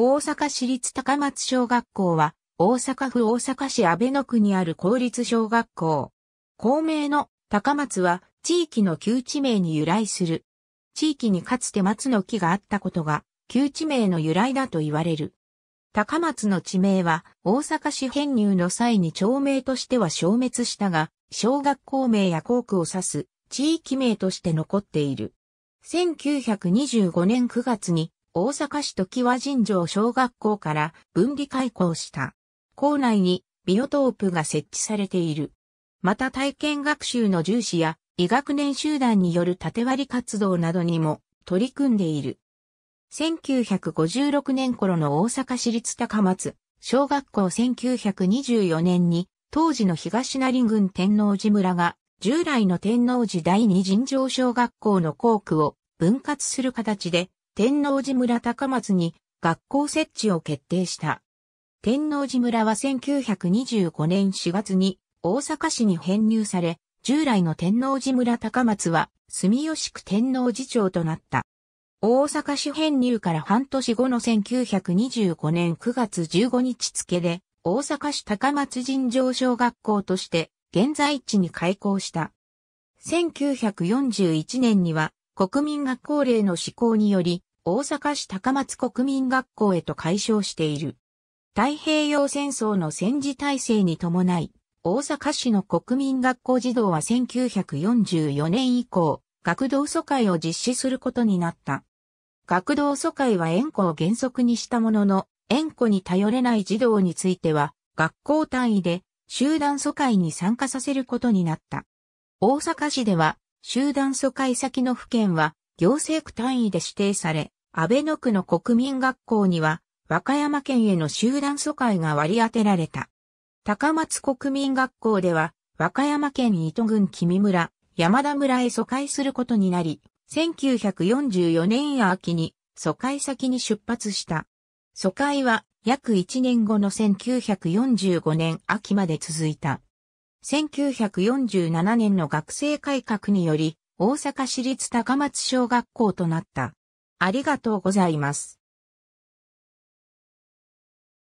大阪市立高松小学校は、大阪府大阪市阿倍野区にある公立小学校。校名の高松は地域の旧地名に由来する。地域にかつて松の木があったことが旧地名の由来だと言われる。高松の地名は大阪市編入の際に町名としては消滅したが、小学校名や校区を指す地域名として残っている。1925年9月に大阪市時和神城小学校から分離開校した。校内にビオトープが設置されている。また体験学習の重視や医学年集団による縦割り活動などにも取り組んでいる。1956年頃の大阪市立高松、小学校1924年に、当時の東成郡天王寺村が、従来の天王寺第二神城小学校の校区を分割する形で天王寺村高松に学校設置を決定した。天王寺村は1925年4月に大阪市に編入され、従来の天王寺村高松は住吉区天王寺町となった。大阪市編入から半年後の1925年9月15日付で、大阪市高松尋常小学校として現在地に開校した。1941年には国民学校令の施行により、大阪市高松国民学校へと解消している。太平洋戦争の戦時体制に伴い、大阪市の国民学校児童は1944年以降、学童疎開を実施することになった。学童疎開は縁故を原則にしたものの、縁故に頼れない児童については、学校単位で集団疎開に参加させることになった。大阪市では、集団疎開先の府県は、行政区単位で指定され、安倍野区の国民学校には、和歌山県への集団疎開が割り当てられた。高松国民学校では、和歌山県糸郡君村、山田村へ疎開することになり、1944年秋に疎開先に出発した。疎開は約1年後の1945年秋まで続いた。1947年の学生改革により、大阪市立高松小学校となった。ありがとうございます。